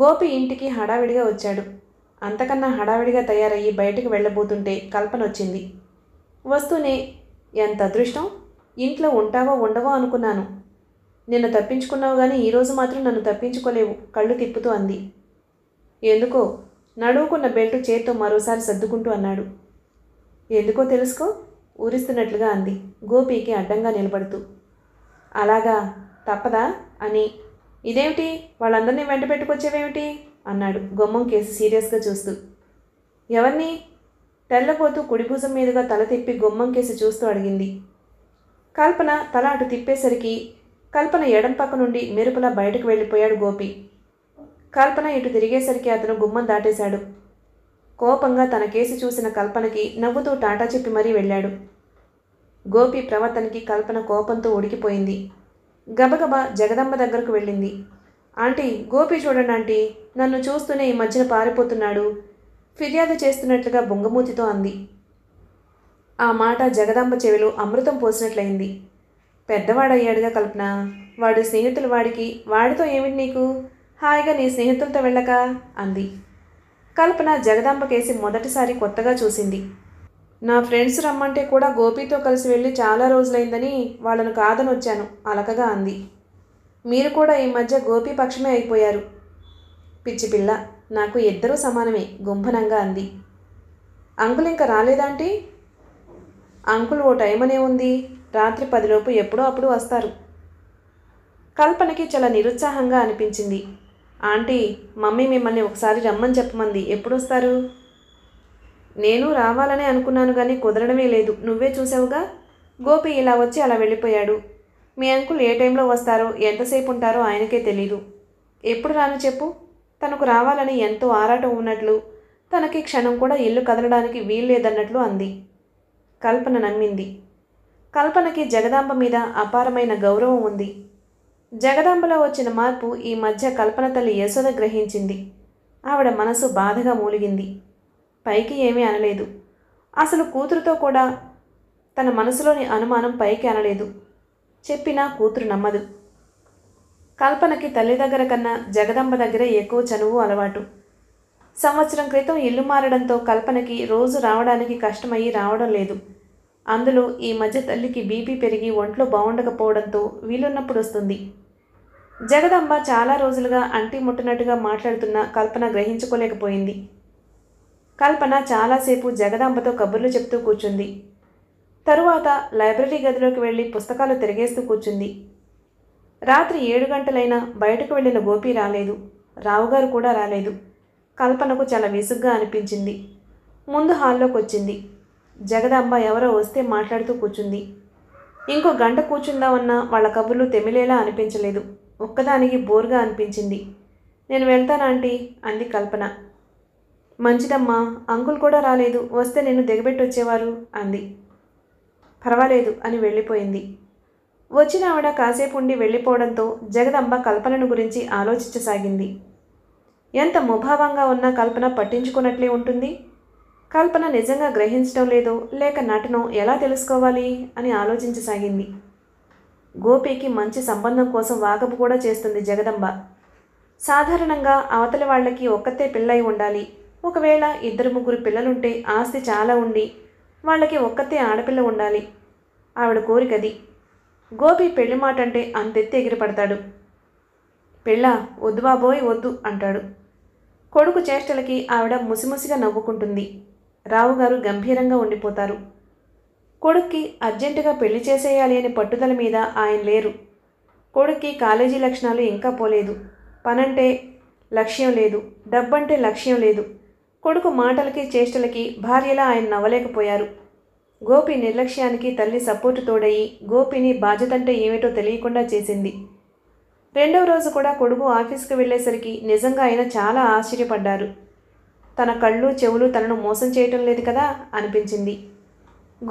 Speaker 1: గోపి ఇంటికి హడావిడిగా వచ్చాడు అంతకన్నా హడావిడిగా తయారయ్యి బయటకు వెళ్ళబోతుంటే కల్పన వచ్చింది వస్తూనే ఎంత అదృష్టం ఇంట్లో ఉంటావో ఉండవో అనుకున్నాను నిన్ను తప్పించుకున్నావు కానీ ఈరోజు మాత్రం నన్ను తప్పించుకోలేవు కళ్ళు తిప్పుతూ అంది ఎందుకో నడువుకున్న బెల్టు చేత్తో మరోసారి సర్దుకుంటూ అన్నాడు ఎందుకో తెలుసుకో ఊరిస్తున్నట్లుగా అంది గోపికి అడ్డంగా నిలబడుతూ అలాగా తప్పదా అని ఇదేమిటి వాళ్ళందరినీ వెంట పెట్టుకొచ్చేవేమిటి అన్నాడు గొమ్మం కేసు సీరియస్గా చూస్తూ ఎవరిని తెల్లబోతూ కుడిభుజం మీదుగా తల తిప్పి గొమ్మం కేసు చూస్తూ అడిగింది కల్పన తల అటు తిప్పేసరికి కల్పన ఎడం పక్క నుండి మెరుపులా బయటకు వెళ్ళిపోయాడు గోపి కల్పన ఇటు తిరిగేసరికి అతను గుమ్మం దాటేశాడు కోపంగా తన కేసు చూసిన కల్పనకి నవ్వుతూ టాటా చెప్పి మరీ వెళ్ళాడు గోపి ప్రవర్తనకి కల్పన కోపంతో ఉడికిపోయింది గబగబా జగదమ్మ దగ్గరకు వెళ్ళింది ఆంటీ గోపి చూడండి ఆంటీ నన్ను చూస్తూనే ఈ మధ్యన పారిపోతున్నాడు ఫిర్యాదు చేస్తున్నట్లుగా బొంగమూతితో అంది ఆ మాట జగదాంబ చెవిలో అమృతం పోసినట్లయింది పెద్దవాడయ్యాడుగా కల్పన వాడు స్నేహితులు వాడికి వాడితో ఏమిటి నీకు హాయిగా నీ స్నేహితులతో వెళ్ళక అంది కల్పన కేసి మొదటిసారి కొత్తగా చూసింది నా ఫ్రెండ్స్ రమ్మంటే కూడా గోపితో కలిసి వెళ్ళి చాలా రోజులైందని వాళ్ళను కాదని వచ్చాను అలకగా అంది మీరు కూడా ఈ మధ్య గోపి పక్షమే అయిపోయారు పిచ్చి పిల్ల నాకు ఇద్దరూ సమానమే గుంభనంగా అంది అంకుల్ ఇంకా రాలేదాంటి అంకుల్ ఓ టైం అనే ఉంది రాత్రి పదిలోపు ఎప్పుడో అప్పుడు వస్తారు కల్పనకి చాలా నిరుత్సాహంగా అనిపించింది ఆంటీ మమ్మీ మిమ్మల్ని ఒకసారి రమ్మని చెప్పమంది ఎప్పుడు వస్తారు నేను రావాలనే అనుకున్నాను కానీ కుదరడమే లేదు నువ్వే చూసావుగా గోపి ఇలా వచ్చి అలా వెళ్ళిపోయాడు మీ అంకుల్ ఏ టైంలో వస్తారో ఎంతసేపు ఉంటారో ఆయనకే తెలీదు ఎప్పుడు రాను చెప్పు తనకు రావాలని ఎంతో ఆరాటం ఉన్నట్లు తనకి క్షణం కూడా ఇల్లు కదలడానికి వీల్లేదన్నట్లు అంది కల్పన నమ్మింది కల్పనకి జగదాంబ మీద అపారమైన గౌరవం ఉంది జగదాంబలో వచ్చిన మార్పు ఈ మధ్య కల్పన తల్లి యశోద గ్రహించింది ఆవిడ మనసు బాధగా మూలిగింది పైకి ఏమీ అనలేదు అసలు కూతురుతో కూడా తన మనసులోని అనుమానం పైకి అనలేదు చెప్పినా కూతురు నమ్మదు కల్పనకి తల్లి దగ్గర కన్నా జగదంబ దగ్గర ఎక్కువ చనువు అలవాటు సంవత్సరం క్రితం ఇల్లు మారడంతో కల్పనకి రోజు రావడానికి కష్టమయ్యి రావడం లేదు అందులో ఈ మధ్య తల్లికి బీపీ పెరిగి ఒంట్లో బాగుండకపోవడంతో వీలున్నప్పుడు వస్తుంది జగదంబ చాలా రోజులుగా అంటి ముట్టినట్టుగా మాట్లాడుతున్న కల్పన గ్రహించుకోలేకపోయింది కల్పన చాలాసేపు జగదాంబతో కబుర్లు చెప్తూ కూర్చుంది తరువాత లైబ్రరీ గదిలోకి వెళ్ళి పుస్తకాలు తిరిగేస్తూ కూర్చుంది రాత్రి ఏడు గంటలైనా బయటకు వెళ్ళిన గోపి రాలేదు రావుగారు కూడా రాలేదు కల్పనకు చాలా విసుగ్గా అనిపించింది ముందు హాల్లోకి వచ్చింది జగదాంబ ఎవరో వస్తే మాట్లాడుతూ కూర్చుంది ఇంకో గంట కూర్చుందామన్నా వాళ్ళ కబుర్లు తెమిలేలా అనిపించలేదు ఒక్కదానికి బోర్గా అనిపించింది నేను వెళ్తాను ఆంటీ అంది కల్పన మంచిదమ్మా అంకుల్ కూడా రాలేదు వస్తే నేను దిగబెట్టొచ్చేవారు అంది పర్వాలేదు అని వెళ్ళిపోయింది వచ్చిన ఆవిడ కాసేపు ఉండి వెళ్ళిపోవడంతో జగదంబ కల్పనను గురించి ఆలోచించసాగింది ఎంత ముభావంగా ఉన్న కల్పన పట్టించుకున్నట్లే ఉంటుంది కల్పన నిజంగా గ్రహించడం లేదో లేక నటనం ఎలా తెలుసుకోవాలి అని ఆలోచించసాగింది గోపికి మంచి సంబంధం కోసం వాకపు కూడా చేస్తుంది జగదంబ సాధారణంగా అవతలి వాళ్ళకి ఒక్కతే పిల్లయి ఉండాలి ఒకవేళ ఇద్దరు ముగ్గురు పిల్లలుంటే ఆస్తి చాలా ఉండి వాళ్ళకి ఒక్కతే ఆడపిల్ల ఉండాలి ఆవిడ కోరికది గోపి పెళ్లి మాట అంటే అంతెత్తి ఎగిరిపడతాడు పెళ్ళ వద్దు బాబోయ్ వద్దు అంటాడు కొడుకు చేష్టలకి ఆవిడ ముసిముసిగా నవ్వుకుంటుంది రావుగారు గంభీరంగా ఉండిపోతారు కొడుక్కి అర్జెంటుగా పెళ్లి చేసేయాలి అనే పట్టుదల మీద ఆయన లేరు కొడుక్కి కాలేజీ లక్షణాలు ఇంకా పోలేదు పనంటే లక్ష్యం లేదు డబ్బంటే లక్ష్యం లేదు కొడుకు మాటలకి చేష్టలకి భార్యలా ఆయన నవ్వలేకపోయారు గోపి నిర్లక్ష్యానికి తల్లి సపోర్టు తోడయి గోపిని బాధ్యతంటే ఏమిటో తెలియకుండా చేసింది రెండవ రోజు కూడా కొడుకు ఆఫీస్కి వెళ్ళేసరికి నిజంగా ఆయన చాలా ఆశ్చర్యపడ్డారు తన కళ్ళు చెవులు తనను మోసం చేయటం లేదు కదా అనిపించింది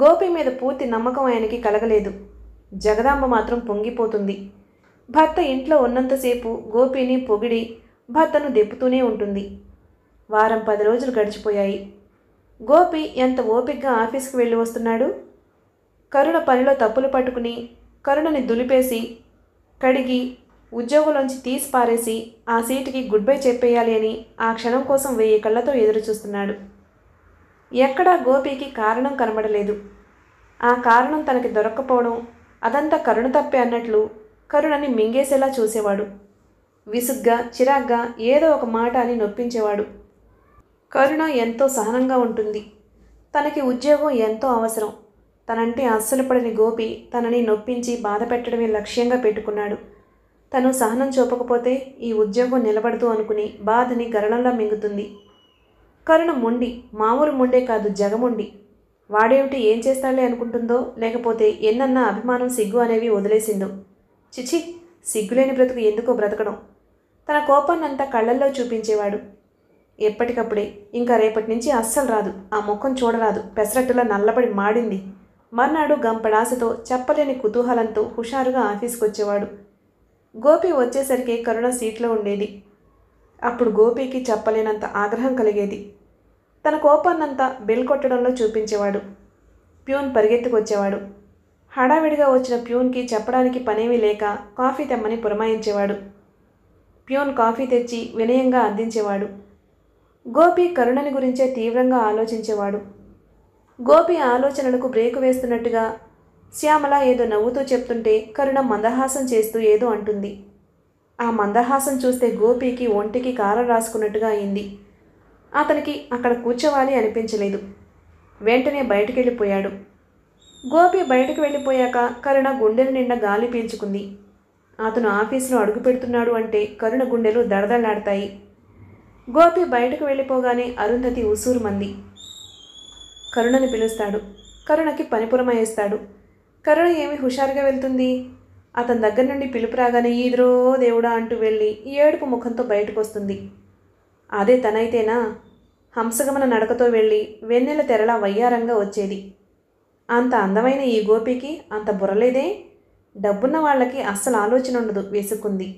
Speaker 1: గోపి మీద పూర్తి నమ్మకం ఆయనకి కలగలేదు జగదాంబ మాత్రం పొంగిపోతుంది భర్త ఇంట్లో ఉన్నంతసేపు గోపిని పొగిడి భర్తను దెప్పుతూనే ఉంటుంది వారం పది రోజులు గడిచిపోయాయి గోపి ఎంత ఓపికగా ఆఫీస్కి వెళ్ళి వస్తున్నాడు కరుణ పనిలో తప్పులు పట్టుకుని కరుణని దులిపేసి కడిగి ఉద్యోగంలోంచి తీసి పారేసి ఆ సీటుకి గుడ్ బై చెప్పేయాలి అని ఆ క్షణం కోసం వెయ్యి కళ్ళతో ఎదురుచూస్తున్నాడు ఎక్కడా గోపికి కారణం కనబడలేదు ఆ కారణం తనకి దొరక్కపోవడం అదంతా కరుణ తప్పే అన్నట్లు కరుణని మింగేసేలా చూసేవాడు విసుగ్గా చిరాగ్గా ఏదో ఒక మాట అని నొప్పించేవాడు కరుణ ఎంతో సహనంగా ఉంటుంది తనకి ఉద్యోగం ఎంతో అవసరం తనంటే అస్సలు పడని గోపి తనని నొప్పించి బాధ పెట్టడమే లక్ష్యంగా పెట్టుకున్నాడు తను సహనం చూపకపోతే ఈ ఉద్యోగం నిలబడదు అనుకుని బాధని గరళంలో మింగుతుంది కరుణ మొండి మామూలు మొండే కాదు జగముండి వాడేమిటి ఏం చేస్తాడులే అనుకుంటుందో లేకపోతే ఎన్నన్నా అభిమానం సిగ్గు అనేవి వదిలేసిందో చిచి సిగ్గులేని బ్రతుకు ఎందుకో బ్రతకడం తన కోపాన్నంతా కళ్ళల్లో చూపించేవాడు ఎప్పటికప్పుడే ఇంకా రేపటి నుంచి అస్సలు రాదు ఆ ముఖం చూడరాదు పెసరట్టులా నల్లబడి మాడింది మర్నాడు గంపడాసతో చెప్పలేని కుతూహలంతో హుషారుగా ఆఫీస్కి వచ్చేవాడు గోపి వచ్చేసరికి కరుణ సీట్లో ఉండేది అప్పుడు గోపికి చెప్పలేనంత ఆగ్రహం కలిగేది తన కోపాన్నంతా బెల్ కొట్టడంలో చూపించేవాడు ప్యూన్ పరిగెత్తుకొచ్చేవాడు హడావిడిగా వచ్చిన ప్యూన్కి చెప్పడానికి పనేమీ లేక కాఫీ తెమ్మని పురమాయించేవాడు ప్యూన్ కాఫీ తెచ్చి వినయంగా అందించేవాడు గోపి కరుణని గురించే తీవ్రంగా ఆలోచించేవాడు గోపి ఆలోచనలకు బ్రేకు వేస్తున్నట్టుగా శ్యామల ఏదో నవ్వుతూ చెప్తుంటే కరుణ మందహాసం చేస్తూ ఏదో అంటుంది ఆ మందహాసం చూస్తే గోపికి ఒంటికి కారం రాసుకున్నట్టుగా అయింది అతనికి అక్కడ కూర్చోవాలి అనిపించలేదు వెంటనే బయటికి వెళ్ళిపోయాడు గోపి బయటకు వెళ్ళిపోయాక కరుణ గుండెల నిండా గాలి పీల్చుకుంది అతను ఆఫీసులో అడుగు పెడుతున్నాడు అంటే కరుణ గుండెలు దడదలాడతాయి గోపి బయటకు వెళ్ళిపోగానే అరుంధతి మంది కరుణని పిలుస్తాడు కరుణకి పనిపురమయేస్తాడు కరుణ ఏమి హుషారుగా వెళ్తుంది అతని దగ్గర నుండి పిలుపు రాగానే ఈద్రో దేవుడా అంటూ వెళ్ళి ఏడుపు ముఖంతో బయటకు వస్తుంది అదే తనైతేనా హంసగమన నడకతో వెళ్ళి వెన్నెల తెరలా వయ్యారంగా వచ్చేది అంత అందమైన ఈ గోపికి అంత బుర్రలేదే డబ్బున్న వాళ్ళకి అస్సలు ఆలోచన ఉండదు వేసుకుంది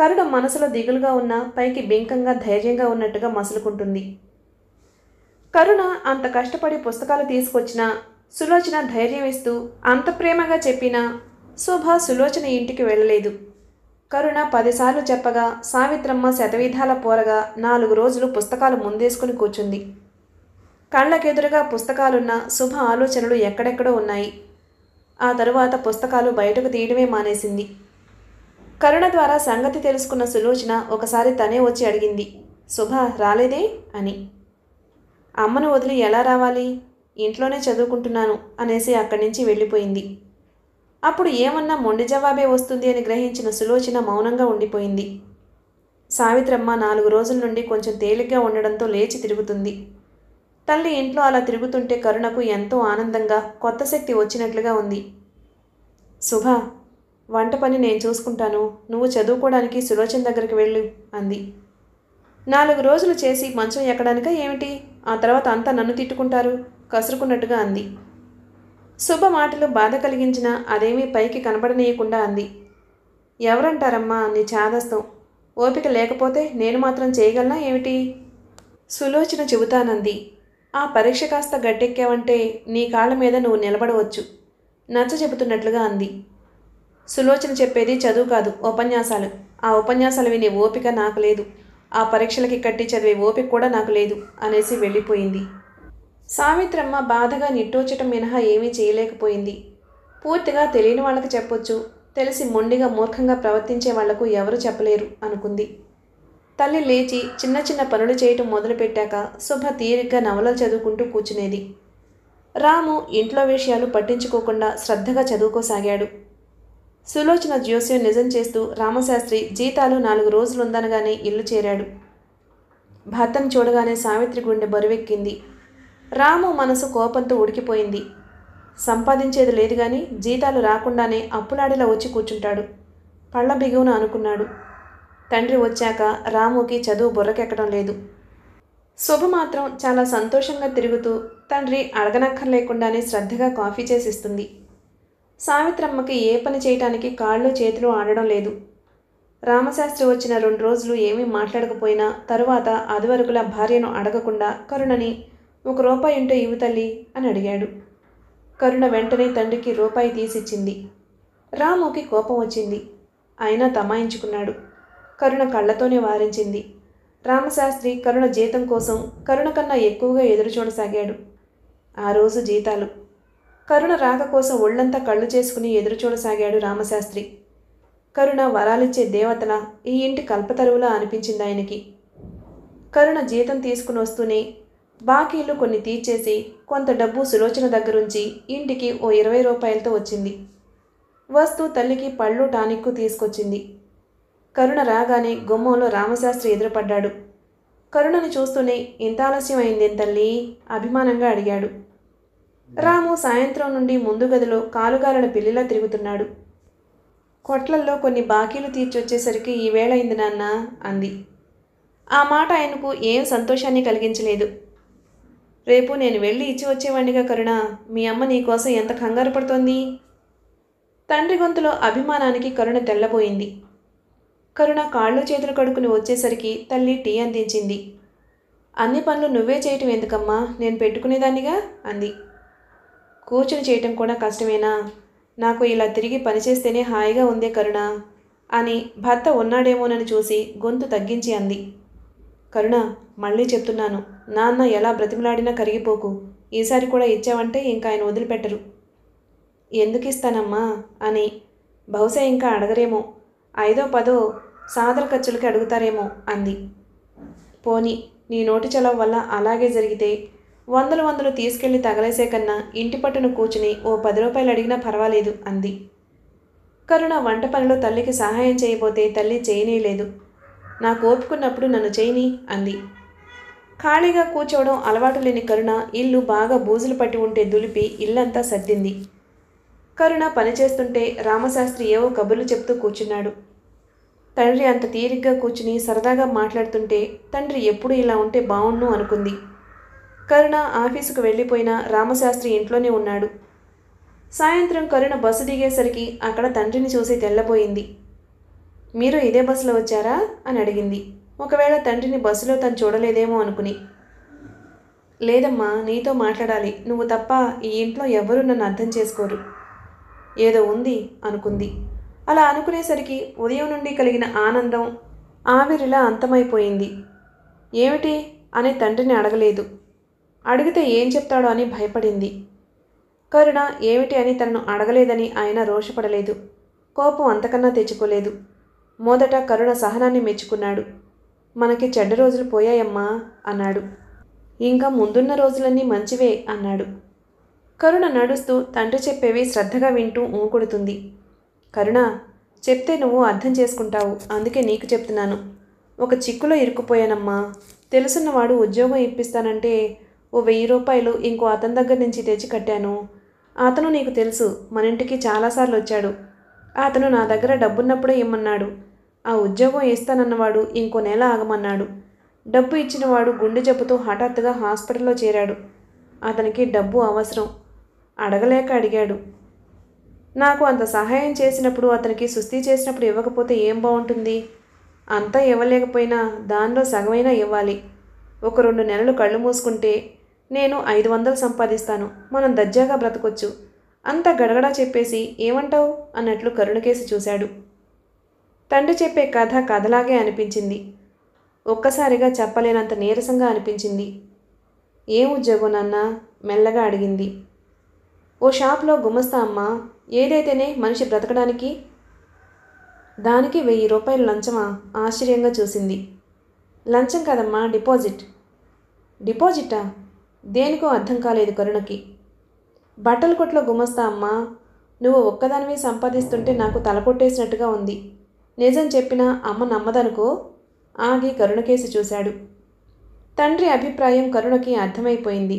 Speaker 1: కరుణ మనసులో దిగులుగా ఉన్న పైకి బింకంగా ధైర్యంగా ఉన్నట్టుగా మసులుకుంటుంది కరుణ అంత కష్టపడి పుస్తకాలు తీసుకొచ్చినా సులోచన ధైర్యం ఇస్తూ అంత ప్రేమగా చెప్పినా శోభ సులోచన ఇంటికి వెళ్ళలేదు కరుణ పదిసార్లు చెప్పగా సావిత్రమ్మ శతవిధాల పోరగా నాలుగు రోజులు పుస్తకాలు ముందేసుకుని కూర్చుంది కళ్ళకెదురుగా పుస్తకాలున్న శుభ ఆలోచనలు ఎక్కడెక్కడో ఉన్నాయి ఆ తరువాత పుస్తకాలు బయటకు తీయడమే మానేసింది కరుణ ద్వారా సంగతి తెలుసుకున్న సులోచన ఒకసారి తనే వచ్చి అడిగింది శుభ రాలేదే అని అమ్మను వదిలి ఎలా రావాలి ఇంట్లోనే చదువుకుంటున్నాను అనేసి అక్కడి నుంచి వెళ్ళిపోయింది అప్పుడు ఏమన్నా మొండి జవాబే వస్తుంది అని గ్రహించిన సులోచన మౌనంగా ఉండిపోయింది సావిత్రమ్మ నాలుగు రోజుల నుండి కొంచెం తేలిగ్గా ఉండడంతో లేచి తిరుగుతుంది తల్లి ఇంట్లో అలా తిరుగుతుంటే కరుణకు ఎంతో ఆనందంగా కొత్త శక్తి వచ్చినట్లుగా ఉంది శుభ వంట పని నేను చూసుకుంటాను నువ్వు చదువుకోవడానికి సులోచన దగ్గరికి వెళ్ళు అంది నాలుగు రోజులు చేసి మంచం ఎక్కడానిక ఏమిటి ఆ తర్వాత అంతా నన్ను తిట్టుకుంటారు కసురుకున్నట్టుగా అంది శుభ మాటలు బాధ కలిగించినా అదేమీ పైకి కనబడనీయకుండా అంది ఎవరంటారమ్మా నీ చాదస్తం ఓపిక లేకపోతే నేను మాత్రం చేయగలనా ఏమిటి సులోచన చెబుతానంది ఆ పరీక్ష కాస్త గట్టెక్కావంటే నీ కాళ్ళ మీద నువ్వు నిలబడవచ్చు నచ్చ చెబుతున్నట్లుగా అంది సులోచన చెప్పేది చదువు కాదు ఉపన్యాసాలు ఆ ఉపన్యాసాలు వినే ఓపిక నాకు లేదు ఆ పరీక్షలకి కట్టి చదివే ఓపిక కూడా నాకు లేదు అనేసి వెళ్ళిపోయింది సావిత్రమ్మ బాధగా నిట్టూచటం మినహా ఏమీ చేయలేకపోయింది పూర్తిగా తెలియని వాళ్ళకి చెప్పొచ్చు తెలిసి మొండిగా మూర్ఖంగా ప్రవర్తించే వాళ్లకు ఎవరు చెప్పలేరు అనుకుంది తల్లి లేచి చిన్న చిన్న పనులు చేయటం మొదలుపెట్టాక శుభ తీరిగ్గా నవలలు చదువుకుంటూ కూర్చునేది రాము ఇంట్లో విషయాలు పట్టించుకోకుండా శ్రద్ధగా చదువుకోసాగాడు సులోచన జ్యోస్యం నిజం చేస్తూ రామశాస్త్రి జీతాలు నాలుగు రోజులుందనగానే ఇల్లు చేరాడు భర్తను చూడగానే సావిత్రి గుండె బరువెక్కింది రాము మనసు కోపంతో ఉడికిపోయింది సంపాదించేది లేదు కానీ జీతాలు రాకుండానే అప్పులాడిలా వచ్చి కూర్చుంటాడు పళ్ళ బిగువున అనుకున్నాడు తండ్రి వచ్చాక రాముకి చదువు బుర్రకెక్కడం లేదు శుభ మాత్రం చాలా సంతోషంగా తిరుగుతూ తండ్రి అడగనక్కర్లేకుండానే శ్రద్ధగా కాఫీ చేసిస్తుంది సావిత్రమ్మకి ఏ పని చేయటానికి కాళ్ళు చేతులు ఆడడం లేదు రామశాస్త్రి వచ్చిన రెండు రోజులు ఏమీ మాట్లాడకపోయినా తరువాత అదివరకుల భార్యను అడగకుండా కరుణని ఒక రూపాయి ఉంటే ఇవ్వు తల్లి అని అడిగాడు కరుణ వెంటనే తండ్రికి రూపాయి తీసిచ్చింది రాముకి కోపం వచ్చింది అయినా తమాయించుకున్నాడు కరుణ కళ్ళతోనే వారించింది రామశాస్త్రి కరుణ జీతం కోసం కరుణ కన్నా ఎక్కువగా ఎదురు చూడసాగాడు ఆ రోజు జీతాలు కరుణ రాక కోసం ఒళ్ళంతా కళ్ళు చేసుకుని ఎదురు చూడసాగాడు రామశాస్త్రి కరుణ వరాలిచ్చే దేవతల ఈ ఇంటి కల్పతరువులా అనిపించింది ఆయనకి కరుణ జీతం తీసుకుని వస్తూనే బాకీలు కొన్ని తీర్చేసి కొంత డబ్బు సులోచన దగ్గరుంచి ఇంటికి ఓ ఇరవై రూపాయలతో వచ్చింది వస్తు తల్లికి పళ్ళు టానిక్కు తీసుకొచ్చింది కరుణ రాగానే గుమ్మంలో రామశాస్త్రి ఎదురుపడ్డాడు కరుణను చూస్తూనే ఇంత ఆలస్యం అయిందేం తల్లి అభిమానంగా అడిగాడు రాము సాయంత్రం నుండి ముందు గదిలో కాలుగాలన పిల్లిలా తిరుగుతున్నాడు కొట్లల్లో కొన్ని బాకీలు తీర్చొచ్చేసరికి ఈవేళ అయింది నాన్న అంది ఆ మాట ఆయనకు ఏం సంతోషాన్ని కలిగించలేదు రేపు నేను వెళ్ళి ఇచ్చి వచ్చేవాడిగా కరుణ మీ అమ్మ నీకోసం ఎంత కంగారు పడుతోంది తండ్రి గొంతులో అభిమానానికి కరుణ తెల్లబోయింది కరుణ కాళ్ళు చేతులు కడుకుని వచ్చేసరికి తల్లి టీ అందించింది అన్ని పనులు నువ్వే చేయటం ఎందుకమ్మా నేను పెట్టుకునేదానిగా అంది కూర్చుని చేయటం కూడా కష్టమేనా నాకు ఇలా తిరిగి పనిచేస్తేనే హాయిగా ఉందే కరుణ అని భర్త ఉన్నాడేమోనని చూసి గొంతు తగ్గించి అంది కరుణ మళ్ళీ చెప్తున్నాను నాన్న ఎలా బ్రతిమలాడినా కరిగిపోకు ఈసారి కూడా ఇచ్చావంటే ఇంకా ఆయన వదిలిపెట్టరు ఎందుకు ఇస్తానమ్మా అని బహుశా ఇంకా అడగరేమో ఐదో పదో సాదర ఖర్చులకి అడుగుతారేమో అంది పోని నీ నోటి చలవ వల్ల అలాగే జరిగితే వందలు వందలు తీసుకెళ్లి తగలేసే కన్నా ఇంటి పట్టును కూర్చుని ఓ పది రూపాయలు అడిగినా పర్వాలేదు అంది కరుణ వంట పనిలో తల్లికి సహాయం చేయబోతే తల్లి చేయనేలేదు నాకు ఓపుకున్నప్పుడు నన్ను చేయని అంది ఖాళీగా కూర్చోవడం అలవాటు లేని కరుణ ఇల్లు బాగా బూజులు పట్టి ఉంటే దులిపి ఇల్లంతా సర్దింది కరుణ పనిచేస్తుంటే రామశాస్త్రి ఏవో కబుర్లు చెప్తూ కూర్చున్నాడు తండ్రి అంత తీరిగ్గా కూర్చుని సరదాగా మాట్లాడుతుంటే తండ్రి ఎప్పుడు ఇలా ఉంటే బావుండు అనుకుంది కరుణ ఆఫీసుకు వెళ్ళిపోయినా రామశాస్త్రి ఇంట్లోనే ఉన్నాడు సాయంత్రం కరుణ బస్సు దిగేసరికి అక్కడ తండ్రిని చూసి తెల్లబోయింది మీరు ఇదే బస్సులో వచ్చారా అని అడిగింది ఒకవేళ తండ్రిని బస్సులో తను చూడలేదేమో అనుకుని లేదమ్మా నీతో మాట్లాడాలి నువ్వు తప్ప ఈ ఇంట్లో ఎవరు నన్ను అర్థం చేసుకోరు ఏదో ఉంది అనుకుంది అలా అనుకునేసరికి ఉదయం నుండి కలిగిన ఆనందం ఆవిరిలా అంతమైపోయింది ఏమిటి అని తండ్రిని అడగలేదు అడిగితే ఏం చెప్తాడో అని భయపడింది కరుణ ఏమిటి అని తనను అడగలేదని ఆయన రోషపడలేదు కోపం అంతకన్నా తెచ్చుకోలేదు మొదట కరుణ సహనాన్ని మెచ్చుకున్నాడు మనకి చెడ్డ రోజులు పోయాయమ్మా అన్నాడు ఇంకా ముందున్న రోజులన్నీ మంచివే అన్నాడు కరుణ నడుస్తూ తండ్రి చెప్పేవి శ్రద్ధగా వింటూ ఊకుడుతుంది కరుణ చెప్తే నువ్వు అర్థం చేసుకుంటావు అందుకే నీకు చెప్తున్నాను ఒక చిక్కులో ఇరుక్కుపోయానమ్మా తెలుసున్నవాడు ఉద్యోగం ఇప్పిస్తానంటే ఓ వెయ్యి రూపాయలు ఇంకో అతని దగ్గర నుంచి తెచ్చి కట్టాను అతను నీకు తెలుసు మన ఇంటికి చాలాసార్లు వచ్చాడు అతను నా దగ్గర డబ్బున్నప్పుడే ఇమ్మన్నాడు ఆ ఉద్యోగం ఇస్తానన్నవాడు ఇంకో నెల ఆగమన్నాడు డబ్బు ఇచ్చినవాడు గుండె జబ్బుతో హఠాత్తుగా హాస్పిటల్లో చేరాడు అతనికి డబ్బు అవసరం అడగలేక అడిగాడు నాకు అంత సహాయం చేసినప్పుడు అతనికి సుస్థి చేసినప్పుడు ఇవ్వకపోతే ఏం బాగుంటుంది అంతా ఇవ్వలేకపోయినా దానిలో సగమైనా ఇవ్వాలి ఒక రెండు నెలలు కళ్ళు మూసుకుంటే నేను ఐదు వందలు సంపాదిస్తాను మనం దర్జాగా బ్రతకొచ్చు అంత గడగడా చెప్పేసి ఏమంటావు అన్నట్లు కరుణకేసి చూశాడు తండ్రి చెప్పే కథ కథలాగే అనిపించింది ఒక్కసారిగా చెప్పలేనంత నీరసంగా అనిపించింది ఏ ఉద్యోగం నాన్న మెల్లగా అడిగింది ఓ షాప్లో గుమస్తా అమ్మ ఏదైతేనే మనిషి బ్రతకడానికి దానికి వెయ్యి రూపాయలు లంచమా ఆశ్చర్యంగా చూసింది లంచం కదమ్మా డిపాజిట్ డిపాజిటా దేనికో అర్థం కాలేదు కరుణకి బట్టల కొట్లో గుమస్తా అమ్మా నువ్వు ఒక్కదానివి సంపాదిస్తుంటే నాకు తలకొట్టేసినట్టుగా ఉంది నిజం చెప్పినా అమ్మ నమ్మదనుకో ఆగి కరుణకేసి చూశాడు తండ్రి అభిప్రాయం కరుణకి అర్థమైపోయింది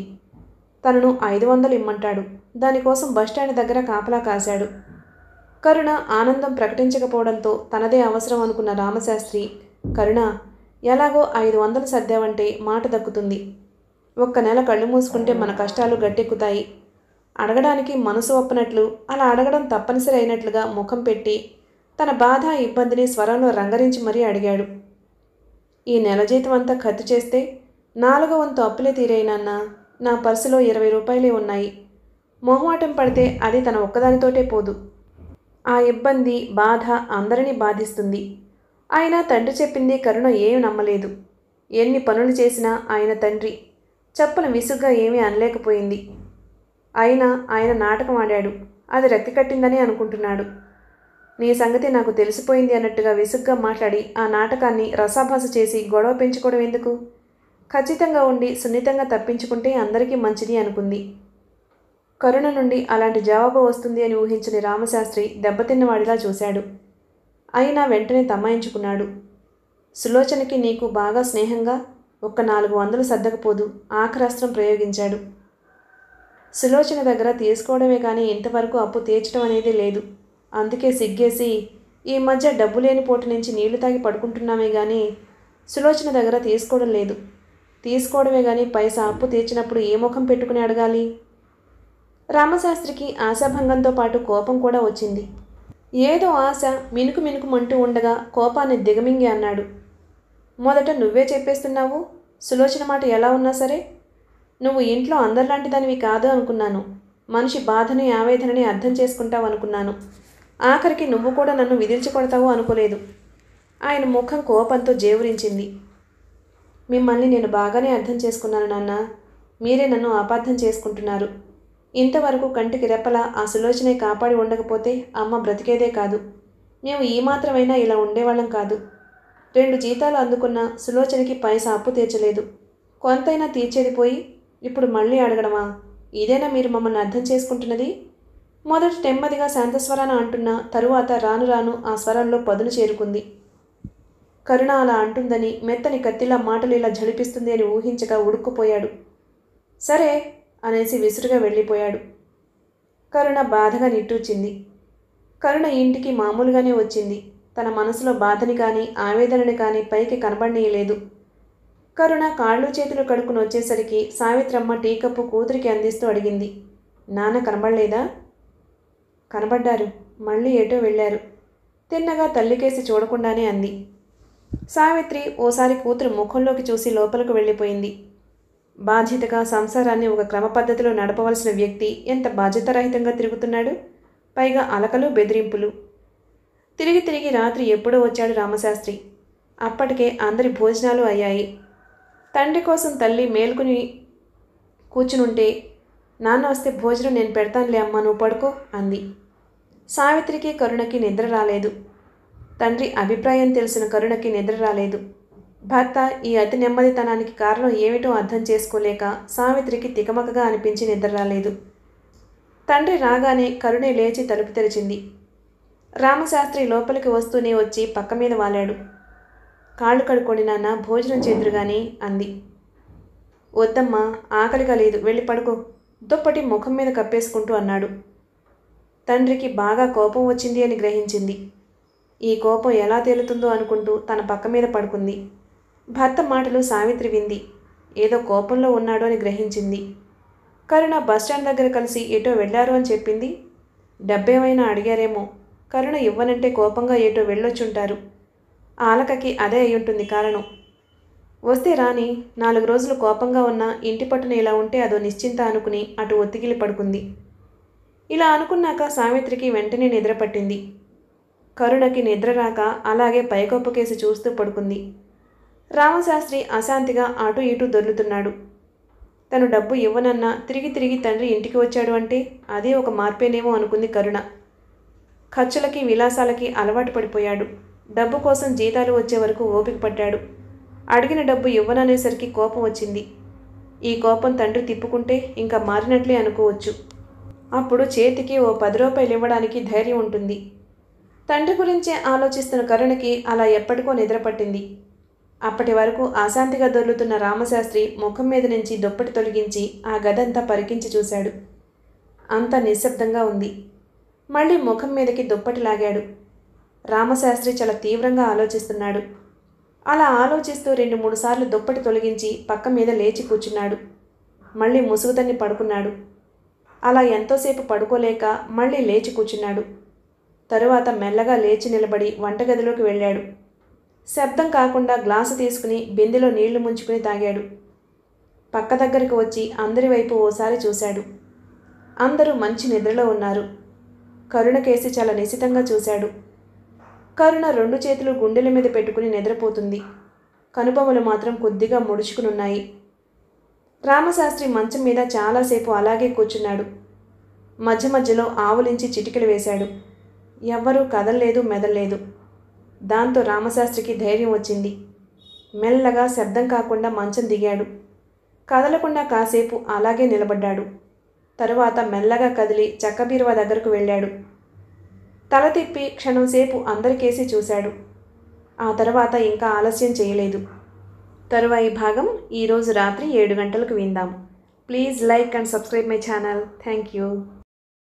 Speaker 1: తనను ఐదు వందలు ఇమ్మంటాడు దానికోసం బస్టాండ్ దగ్గర కాపలా కాశాడు కరుణ ఆనందం ప్రకటించకపోవడంతో తనదే అవసరం అనుకున్న రామశాస్త్రి కరుణ ఎలాగో ఐదు వందలు సర్దావంటే మాట దక్కుతుంది ఒక్క నెల కళ్ళు మూసుకుంటే మన కష్టాలు గట్టెక్కుతాయి అడగడానికి మనసు ఒప్పనట్లు అలా అడగడం తప్పనిసరి అయినట్లుగా ముఖం పెట్టి తన బాధ ఇబ్బందిని స్వరంలో రంగరించి మరీ అడిగాడు ఈ నెల జీతం అంతా ఖర్చు చేస్తే నాలుగో వంతు అప్పులే తీరేయనన్నా నా పర్సులో ఇరవై రూపాయలే ఉన్నాయి మొహమాటం పడితే అది తన ఒక్కదానితోటే పోదు ఆ ఇబ్బంది బాధ అందరినీ బాధిస్తుంది ఆయన తండ్రి చెప్పింది కరుణ ఏమి నమ్మలేదు ఎన్ని పనులు చేసినా ఆయన తండ్రి చప్పన విసుగ్గా ఏమీ అనలేకపోయింది అయినా ఆయన నాటకం ఆడాడు అది రెక్కకట్టిందని అనుకుంటున్నాడు నీ సంగతి నాకు తెలిసిపోయింది అన్నట్టుగా విసుగ్గా మాట్లాడి ఆ నాటకాన్ని రసాభాస చేసి గొడవ పెంచుకోవడం ఎందుకు ఖచ్చితంగా ఉండి సున్నితంగా తప్పించుకుంటే అందరికీ మంచిది అనుకుంది కరుణ నుండి అలాంటి జవాబు వస్తుంది అని ఊహించని రామశాస్త్రి దెబ్బతిన్నవాడిలా చూశాడు అయినా వెంటనే తమాయించుకున్నాడు సులోచనకి నీకు బాగా స్నేహంగా ఒక్క నాలుగు వందలు సర్దకపోదు ఆఖరాస్త్రం ప్రయోగించాడు సులోచన దగ్గర తీసుకోవడమే కానీ ఇంతవరకు అప్పు తీర్చడం అనేది లేదు అందుకే సిగ్గేసి ఈ మధ్య డబ్బు లేని పోటు నుంచి నీళ్లు తాగి పడుకుంటున్నామే కానీ సులోచన దగ్గర తీసుకోవడం లేదు తీసుకోవడమే కానీ పైసా అప్పు తీర్చినప్పుడు ఏ ముఖం పెట్టుకుని అడగాలి రామశాస్త్రికి ఆశాభంగంతో పాటు కోపం కూడా వచ్చింది ఏదో ఆశ మినుకు మినుకుమంటూ ఉండగా కోపాన్ని దిగమింగి అన్నాడు మొదట నువ్వే చెప్పేస్తున్నావు సులోచన మాట ఎలా ఉన్నా సరే నువ్వు ఇంట్లో అందరిలాంటి దానివి కాదు అనుకున్నాను మనిషి బాధని ఆవేదనని అర్థం చేసుకుంటావు అనుకున్నాను ఆఖరికి నువ్వు కూడా నన్ను విదిల్చి కొడతావు అనుకోలేదు ఆయన ముఖం కోపంతో జేవురించింది మిమ్మల్ని నేను బాగానే అర్థం చేసుకున్నాను నాన్న మీరే నన్ను అపార్థం చేసుకుంటున్నారు ఇంతవరకు కంటికి రెప్పల ఆ సులోచనే కాపాడి ఉండకపోతే అమ్మ బ్రతికేదే కాదు మేము ఈ మాత్రమైనా ఇలా ఉండేవాళ్ళం కాదు రెండు జీతాలు అందుకున్న సులోచనకి పైసా అప్పు తీర్చలేదు కొంతైనా తీర్చేది పోయి ఇప్పుడు మళ్ళీ అడగడమా ఇదేనా మీరు మమ్మల్ని అర్థం చేసుకుంటున్నది మొదట నెమ్మదిగా శాంతస్వరాన అంటున్న తరువాత రాను రాను ఆ స్వరంలో పదును చేరుకుంది కరుణ అలా అంటుందని మెత్తని కత్తిలా మాటలు ఇలా జడిపిస్తుంది అని ఊహించగా ఉడుక్కుపోయాడు సరే అనేసి విసురుగా వెళ్ళిపోయాడు కరుణ బాధగా నిట్టూచింది కరుణ ఇంటికి మామూలుగానే వచ్చింది తన మనసులో బాధని కానీ ఆవేదనని కానీ పైకి కనబడనీయలేదు కరుణ కాళ్ళు చేతులు కడుకుని వచ్చేసరికి సావిత్రమ్మ టీ కప్పు కూతురికి అందిస్తూ అడిగింది నాన్న కనబడలేదా కనబడ్డారు మళ్ళీ ఎటో వెళ్ళారు తిన్నగా తల్లికేసి చూడకుండానే అంది సావిత్రి ఓసారి కూతురు ముఖంలోకి చూసి లోపలకు వెళ్ళిపోయింది బాధ్యతగా సంసారాన్ని ఒక క్రమ పద్ధతిలో నడపవలసిన వ్యక్తి ఎంత బాధ్యతరహితంగా తిరుగుతున్నాడు పైగా అలకలు బెదిరింపులు తిరిగి తిరిగి రాత్రి ఎప్పుడో వచ్చాడు రామశాస్త్రి అప్పటికే అందరి భోజనాలు అయ్యాయి తండ్రి కోసం తల్లి మేల్కుని కూర్చునుంటే నాన్న వస్తే భోజనం నేను పెడతానులే అమ్మ నువ్వు పడుకో అంది సావిత్రికి కరుణకి నిద్ర రాలేదు తండ్రి అభిప్రాయం తెలిసిన కరుణకి నిద్ర రాలేదు భర్త ఈ అతి నెమ్మదితనానికి కారణం ఏమిటో అర్థం చేసుకోలేక సావిత్రికి తికమకగా అనిపించి నిద్ర రాలేదు తండ్రి రాగానే కరుణే లేచి తలుపు తెరిచింది రామశాస్త్రి లోపలికి వస్తూనే వచ్చి పక్క మీద వాలాడు కాళ్ళు కడుక్కొని నాన్న భోజనం చేదురుగాని అంది వద్దమ్మా ఆకలిగా లేదు వెళ్ళి పడుకో దుప్పటి ముఖం మీద కప్పేసుకుంటూ అన్నాడు తండ్రికి బాగా కోపం వచ్చింది అని గ్రహించింది ఈ కోపం ఎలా తేలుతుందో అనుకుంటూ తన పక్క మీద పడుకుంది భర్త మాటలు సావిత్రి వింది ఏదో కోపంలో ఉన్నాడు అని గ్రహించింది కరుణ బస్టాండ్ దగ్గర కలిసి ఎటో వెళ్ళారు అని చెప్పింది డబ్బేమైనా అడిగారేమో కరుణ ఇవ్వనంటే కోపంగా ఏటో వెళ్ళొచ్చుంటారు ఆలకకి అదే అయ్యుంటుంది కారణం వస్తే రాని నాలుగు రోజులు కోపంగా ఉన్న ఇంటి పట్టున ఇలా ఉంటే అదో నిశ్చింత అనుకుని అటు ఒత్తికిలి పడుకుంది ఇలా అనుకున్నాక సావిత్రికి వెంటనే నిద్రపట్టింది కరుణకి నిద్ర రాక అలాగే పైకప్పు కేసి చూస్తూ పడుకుంది రామశాస్త్రి అశాంతిగా అటు ఇటు దొర్లుతున్నాడు తను డబ్బు ఇవ్వనన్నా తిరిగి తిరిగి తండ్రి ఇంటికి వచ్చాడు అంటే అదే ఒక మార్పేనేమో అనుకుంది కరుణ ఖర్చులకి విలాసాలకి అలవాటు పడిపోయాడు డబ్బు కోసం జీతాలు వచ్చే వరకు ఓపిక పడ్డాడు అడిగిన డబ్బు ఇవ్వననేసరికి కోపం వచ్చింది ఈ కోపం తండ్రి తిప్పుకుంటే ఇంకా మారినట్లే అనుకోవచ్చు అప్పుడు చేతికి ఓ పది రూపాయలు ఇవ్వడానికి ధైర్యం ఉంటుంది తండ్రి గురించే ఆలోచిస్తున్న కరుణకి అలా ఎప్పటికో నిద్రపట్టింది అప్పటి వరకు అశాంతిగా దొర్లుతున్న రామశాస్త్రి ముఖం మీద నుంచి దుప్పటి తొలగించి ఆ గదంతా పరికించి చూశాడు అంత నిశ్శబ్దంగా ఉంది మళ్ళీ ముఖం మీదకి దుప్పటి లాగాడు రామశాస్త్రి చాలా తీవ్రంగా ఆలోచిస్తున్నాడు అలా ఆలోచిస్తూ రెండు మూడు సార్లు దుప్పటి తొలగించి పక్క మీద లేచి కూర్చున్నాడు మళ్ళీ ముసుగుతన్ని పడుకున్నాడు అలా ఎంతోసేపు పడుకోలేక మళ్ళీ లేచి కూర్చున్నాడు తరువాత మెల్లగా లేచి నిలబడి వంటగదిలోకి వెళ్ళాడు శబ్దం కాకుండా గ్లాసు తీసుకుని బిందెలో నీళ్లు ముంచుకుని తాగాడు పక్క దగ్గరకు వచ్చి అందరి వైపు ఓసారి చూశాడు అందరూ మంచి నిద్రలో ఉన్నారు కరుణకేసి చాలా నిశితంగా చూశాడు కరుణ రెండు చేతులు గుండెల మీద పెట్టుకుని నిద్రపోతుంది కనుపములు మాత్రం కొద్దిగా ముడుచుకునున్నాయి రామశాస్త్రి మంచం మీద చాలాసేపు అలాగే కూర్చున్నాడు మధ్య మధ్యలో ఆవులించి చిటికలు వేశాడు ఎవ్వరూ కదల్లేదు మెదల్లేదు దాంతో రామశాస్త్రికి ధైర్యం వచ్చింది మెల్లగా శబ్దం కాకుండా మంచం దిగాడు కదలకుండా కాసేపు అలాగే నిలబడ్డాడు తరువాత మెల్లగా కదిలి చక్కబీరువా దగ్గరకు వెళ్ళాడు తల తిప్పి క్షణంసేపు అందరికేసి చూశాడు ఆ తర్వాత ఇంకా ఆలస్యం చేయలేదు తరువాయి భాగం ఈరోజు రాత్రి ఏడు గంటలకు విందాం please like and subscribe my channel thank you